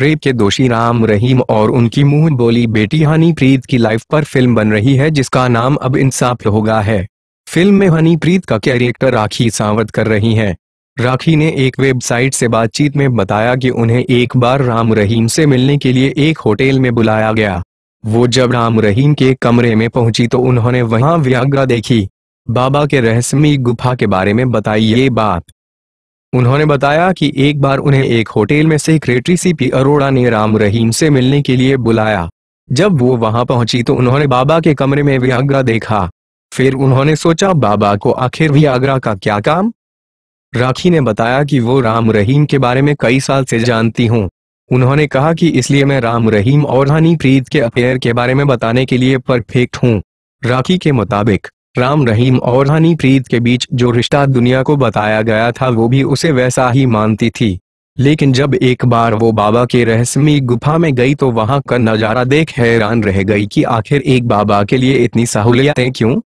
rape के दोषी राम रहीम और उनकी मुंह बोली बेटी हनीप्रीत की लाइफ पर फिल्म बन रही है जिसका नाम अब इंसाफ होगा है फिल्म में हनीप्रीत का कैरेक्टर राखी सावत कर रही हैं राखी ने एक वेबसाइट से बातचीत में बताया कि उन्हें एक बार राम रहीम से मिलने के लिए एक होटल में बुलाया गया वो जब राम रहीम के कमरे में पहुंची तो उन्होंने वहां व्याग्रा देखी बाबा के रहस्यमी गुफा के बारे में बताई ये बात उन्होंने बताया कि एक बार उन्हें एक होटल में सेक्रेटरी सीपी अरोड़ा ने राम रहीम से मिलने के लिए बुलाया जब वो वहां पहुंची तो उन्होंने बाबा के कमरे में व्याग्रा देखा फिर उन्होंने सोचा बाबा को आखिर व्याग्रा का क्या काम राखी ने बताया कि वो राम रहीम के बारे में कई साल से जानती हूँ उन्होंने कहा कि इसलिए मैं राम रहीम और हनी प्रीत के अफेयर के बारे में बताने के लिए परफेक्ट हूँ राखी के मुताबिक राम रहीम और हनी प्रीत के बीच जो रिश्ता दुनिया को बताया गया था वो भी उसे वैसा ही मानती थी लेकिन जब एक बार वो बाबा के रहस्यमी गुफा में गई तो वहां का नजारा देख हैरान रह गई कि आखिर एक बाबा के लिए इतनी सहूलियतें क्यों